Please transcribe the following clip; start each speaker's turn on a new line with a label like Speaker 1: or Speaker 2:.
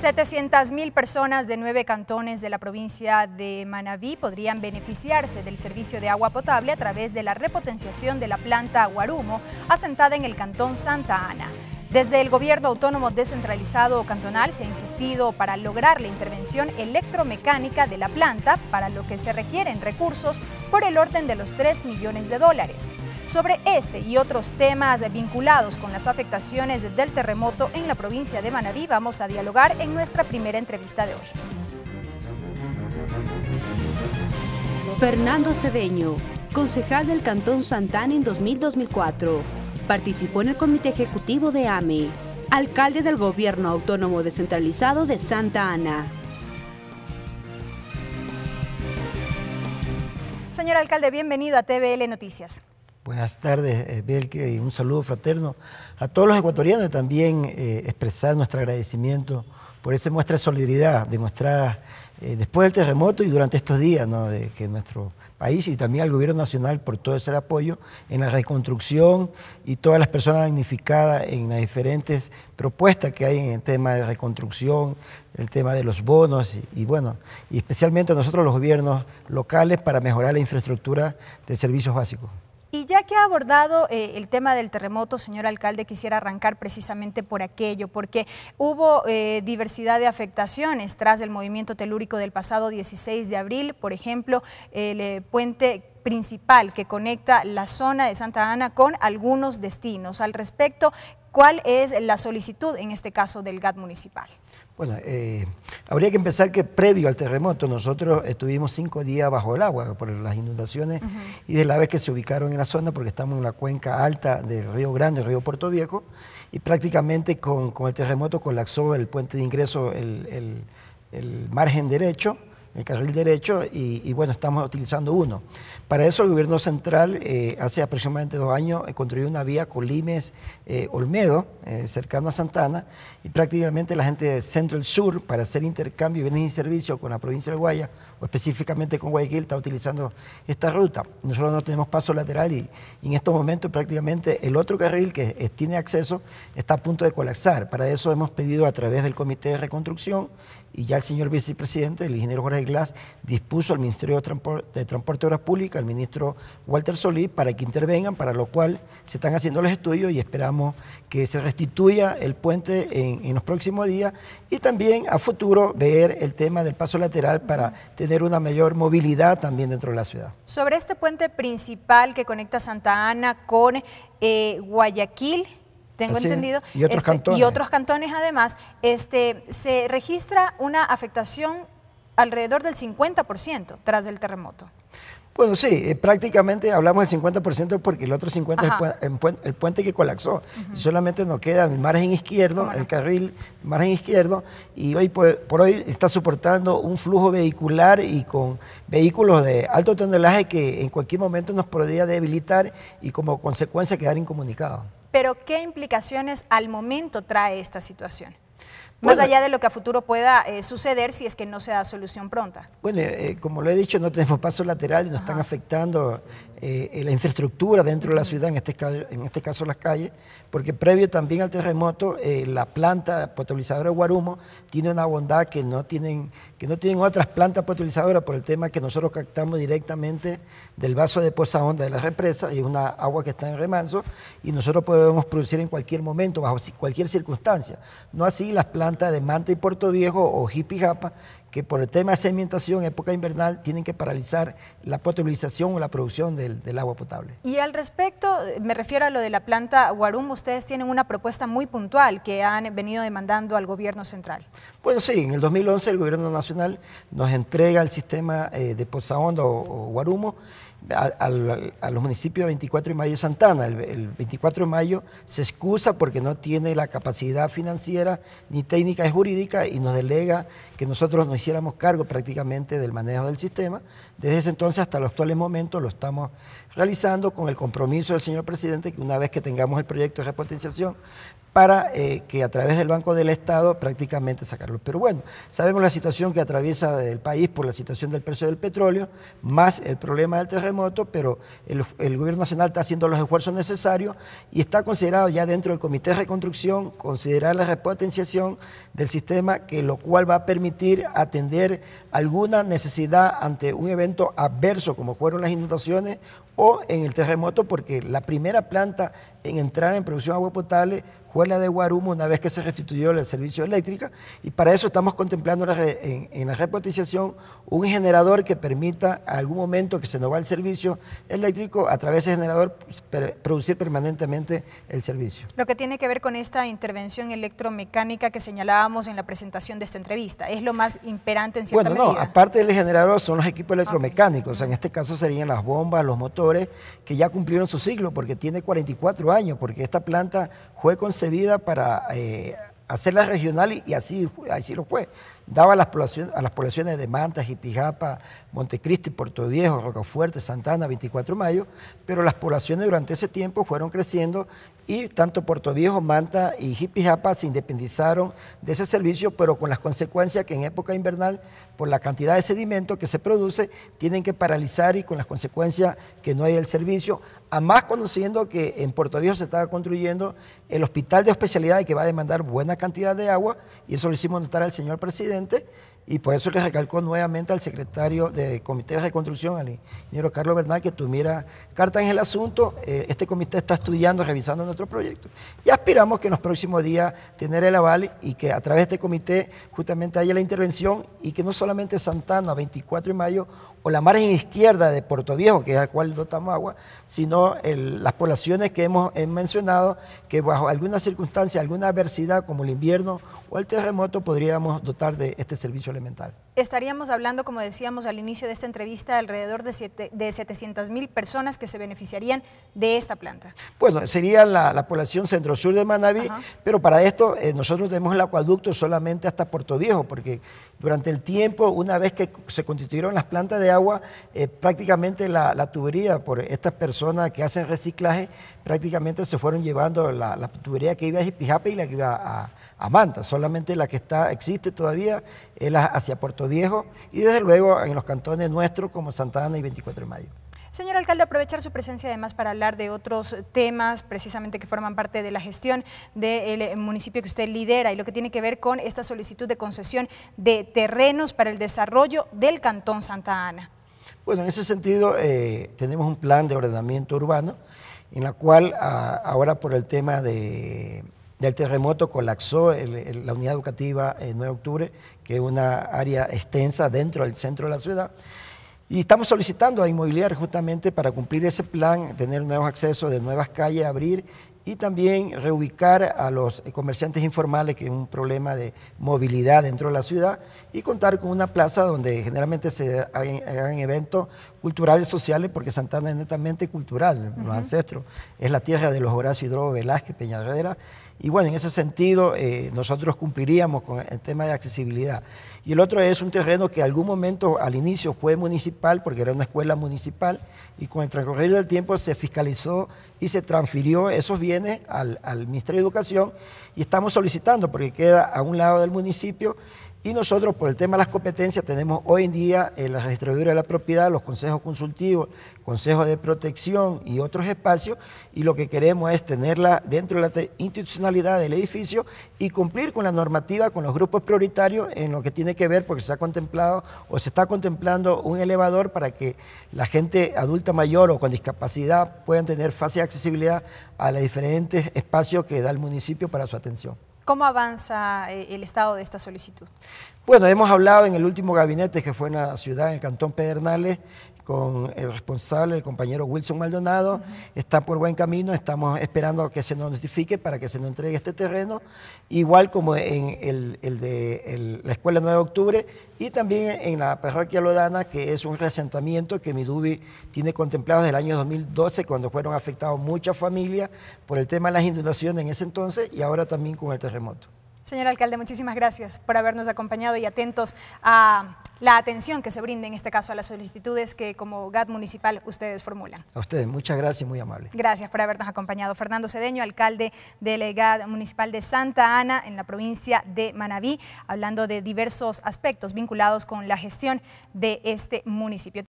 Speaker 1: 700.000 personas de nueve cantones de la provincia de Manabí podrían beneficiarse del servicio de agua potable a través de la repotenciación de la planta Guarumo asentada en el cantón Santa Ana. Desde el gobierno autónomo descentralizado cantonal se ha insistido para lograr la intervención electromecánica de la planta, para lo que se requieren recursos por el orden de los 3 millones de dólares sobre este y otros temas vinculados con las afectaciones del terremoto en la provincia de Manabí vamos a dialogar en nuestra primera entrevista de hoy. Fernando Cedeño, concejal del Cantón Santana en 2000-2004, participó en el Comité Ejecutivo de AME, alcalde del Gobierno Autónomo Descentralizado de Santa Ana. Señor alcalde, bienvenido a TVL Noticias.
Speaker 2: Buenas tardes, eh, Belke, y un saludo fraterno a todos los ecuatorianos y también eh, expresar nuestro agradecimiento por esa muestra de solidaridad demostrada eh, después del terremoto y durante estos días, de que nuestro país y también al gobierno nacional por todo ese apoyo en la reconstrucción y todas las personas damnificadas en las diferentes propuestas que hay en el tema de reconstrucción, el tema de los bonos y, y bueno, y especialmente nosotros los gobiernos locales para mejorar la infraestructura de servicios básicos.
Speaker 1: Y ya que ha abordado eh, el tema del terremoto, señor alcalde, quisiera arrancar precisamente por aquello, porque hubo eh, diversidad de afectaciones tras el movimiento telúrico del pasado 16 de abril, por ejemplo, el eh, puente principal que conecta la zona de Santa Ana con algunos destinos. Al respecto, ¿cuál es la solicitud en este caso del GAT municipal?
Speaker 2: Bueno, eh, habría que empezar que previo al terremoto nosotros estuvimos cinco días bajo el agua por las inundaciones y de la vez que se ubicaron en la zona, porque estamos en la cuenca alta del río Grande, el río Puerto Viejo, y prácticamente con, el terremoto colapsó el puente de ingreso, el margen derecho, el carril derecho, y, bueno, estamos utilizando uno. Para eso el gobierno central eh, hace aproximadamente dos años eh, construyó una vía Colimes-Olmedo, eh, cercano a Santana, y prácticamente la gente de centro del sur, para hacer intercambio de bienes y servicios con la provincia de Guaya, o específicamente con Guayaquil, está utilizando esta ruta. Nosotros no tenemos paso lateral y en estos momentos prácticamente el otro carril que tiene acceso está a punto de colapsar. Para eso hemos pedido a través del Comité de Reconstrucción y ya el señor vicepresidente, el ingeniero Jorge Glass, dispuso al Ministerio de Transporte, de Transporte y Obras Públicas, al ministro Walter Solís, para que intervengan, para lo cual se están haciendo los estudios y esperamos que se restituya el puente en, los próximos días y también a futuro ver el tema del paso lateral para tener una mayor movilidad también dentro de la ciudad.
Speaker 1: Sobre este puente principal que conecta Santa Ana con eh, Guayaquil, tengo entendido. Y este, otros cantones. además, este, se registra una afectación alrededor del 50% tras el terremoto.
Speaker 2: Bueno, sí, eh, prácticamente hablamos del 50% porque el otro 50% es el, puente que colapsó. solamente nos queda el margen izquierdo, el carril margen izquierdo, y hoy por, hoy está soportando un flujo vehicular y con vehículos de alto tonelaje que en cualquier momento nos podría debilitar y como consecuencia quedar incomunicados
Speaker 1: pero ¿qué implicaciones al momento trae esta situación? Más allá de lo que a futuro pueda eh, suceder si es que no se da solución pronta.
Speaker 2: Bueno, eh, como lo he dicho, no tenemos paso lateral y nos están afectando eh, la infraestructura dentro de la ciudad, en este, caso, en este caso las calles, porque previo también al terremoto, eh, la planta potabilizadora de Guarumo tiene una bondad que no tienen, que no tienen otras plantas potabilizadoras por el tema que nosotros captamos directamente del vaso de poza onda de la represa, y es una agua que está en remanso, y nosotros podemos producir en cualquier momento, bajo cualquier circunstancia. No así las plantas de Manta y Puerto Viejo o Jipijapa, que por el tema de sedimentación época invernal tienen que paralizar la potabilización o la producción del, agua potable.
Speaker 1: Y al respecto, me refiero a lo de la planta Guarumo, ustedes tienen una propuesta muy puntual que han venido demandando al gobierno central.
Speaker 2: Bueno, sí, en el 2011 el gobierno nacional nos entrega el sistema eh, de Poza o Guarumo a, los municipios de 24 de mayo Santana. El, 24 de mayo se excusa porque no tiene la capacidad financiera ni técnica ni jurídica y nos delega que nosotros nos hiciéramos cargo prácticamente del manejo del sistema. Desde ese entonces hasta los actuales momentos lo estamos realizando con el compromiso del señor presidente que una vez que tengamos el proyecto de repotenciación para eh, que a través del Banco del Estado prácticamente sacarlo. Pero bueno, sabemos la situación que atraviesa el país por la situación del precio del petróleo, más el problema del terremoto, pero el, Gobierno Nacional está haciendo los esfuerzos necesarios y está considerado ya dentro del Comité de Reconstrucción considerar la repotenciación del sistema, que lo cual va a permitir atender alguna necesidad ante un evento adverso como fueron las inundaciones o en el terremoto, porque la primera planta en entrar en producción de agua potable Juela de Guarumo una vez que se restituyó el servicio eléctrico, y para eso estamos contemplando en, la repotización un generador que permita a algún momento que se nos va el servicio eléctrico a través de generador pues, producir permanentemente el servicio.
Speaker 1: Lo que tiene que ver con esta intervención electromecánica que señalábamos en la presentación de esta entrevista, es lo más imperante en cierta bueno, medida. Bueno, no,
Speaker 2: aparte del generador son los equipos electromecánicos, en este caso serían las bombas, los motores que ya cumplieron su ciclo porque tiene 44 años, porque esta planta fue con vida para eh, hacerla regional y, así, así lo fue. Daba a las, poblaciones, a las poblaciones de Manta, Jipijapa, Montecristi, Puerto Viejo, Rocafuerte, Santana, 24 mayo, pero las poblaciones durante ese tiempo fueron creciendo y tanto Puerto Viejo, Manta y Jipijapa se independizaron de ese servicio, pero con las consecuencias que en época invernal, por la cantidad de sedimento que se produce, tienen que paralizar y con las consecuencias que no hay el servicio, a más conociendo que en Puerto Viejo se estaba construyendo el hospital de especialidad que va a demandar buena cantidad de agua, y eso lo hicimos notar al señor presidente y por eso les recalcó nuevamente al secretario de Comité de Reconstrucción, al ingeniero Carlos Bernal, que tuviera carta en el asunto. Eh, este comité está estudiando, revisando nuestro proyecto. Y aspiramos que en los próximos días tener el aval y que a través de este comité justamente haya la intervención y que no solamente Santana, 24 de mayo, o la margen izquierda de Puerto Viejo, que es al cual dotamos agua, sino las poblaciones que hemos mencionado, que bajo alguna circunstancia, alguna adversidad como el invierno o el terremoto, podríamos dotar de este servicio elemental.
Speaker 1: Estaríamos hablando, como decíamos al inicio de esta entrevista, alrededor de, siete, de 700 mil personas que se beneficiarían de esta planta.
Speaker 2: Bueno, sería la, población centro-sur de Manabí, pero para esto eh, nosotros tenemos el acueducto solamente hasta Puerto Viejo, porque durante el tiempo, una vez que se constituyeron las plantas de agua, eh, prácticamente la, tubería por estas personas que hacen reciclaje, prácticamente se fueron llevando la, tubería que iba a Jipijape y la que iba a, Manta. Solamente la que está, existe todavía es hacia Puerto Viejo y desde luego en los cantones nuestros como Santa Ana y 24 de Mayo.
Speaker 1: Señor alcalde, aprovechar su presencia además para hablar de otros temas precisamente que forman parte de la gestión del municipio que usted lidera y lo que tiene que ver con esta solicitud de concesión de terrenos para el desarrollo del Cantón Santa Ana.
Speaker 2: Bueno, en ese sentido eh, tenemos un plan de ordenamiento urbano en la cual ah, ahora por el tema del terremoto colapsó la unidad educativa en 9 de octubre, que es una área extensa dentro del centro de la ciudad. Y estamos solicitando a Inmobiliar justamente para cumplir ese plan, tener nuevos accesos de nuevas calles, abrir y también reubicar a los comerciantes informales, que es un problema de movilidad dentro de la ciudad, y contar con una plaza donde generalmente se hagan eventos culturales, sociales, porque Santana es netamente cultural, los ancestros, es la tierra de los Horacio Hidro Velázquez, Peñarrera, y bueno, en ese sentido eh, nosotros cumpliríamos con el tema de accesibilidad. Y el otro es un terreno que en algún momento al inicio fue municipal porque era una escuela municipal y con el transcurrir del tiempo se fiscalizó y se transfirió esos bienes al, al Ministerio de Educación y estamos solicitando porque queda a un lado del municipio y nosotros, por el tema de las competencias, tenemos hoy en día en eh, la de la propiedad, los consejos consultivos, consejos de protección y otros espacios, y lo que queremos es tenerla dentro de la institucionalidad del edificio y cumplir con la normativa, con los grupos prioritarios en lo que tiene que ver, porque se ha contemplado o se está contemplando un elevador para que la gente adulta mayor o con discapacidad puedan tener fácil accesibilidad a los diferentes espacios que da el municipio para su atención.
Speaker 1: ¿Cómo avanza eh, el estado de esta solicitud?
Speaker 2: Bueno, hemos hablado en el último gabinete que fue en la ciudad, en el Cantón Pedernales, con el responsable, el compañero Wilson Maldonado, está por buen camino, estamos esperando que se nos notifique para que se nos entregue este terreno, igual como en el, de la Escuela 9 de Octubre y también en la parroquia Lodana, que es un resentamiento que Midubi tiene contemplado desde el año 2012, cuando fueron afectadas muchas familias por el tema de las inundaciones en ese entonces y ahora también con el terremoto.
Speaker 1: Señor alcalde, muchísimas gracias por habernos acompañado y atentos a la atención que se brinde en este caso a las solicitudes que como gad municipal ustedes formulan.
Speaker 2: A ustedes, muchas gracias, y muy amable.
Speaker 1: Gracias por habernos acompañado. Fernando Cedeño, alcalde del municipal de Santa Ana en la provincia de Manabí, hablando de diversos aspectos vinculados con la gestión de este municipio.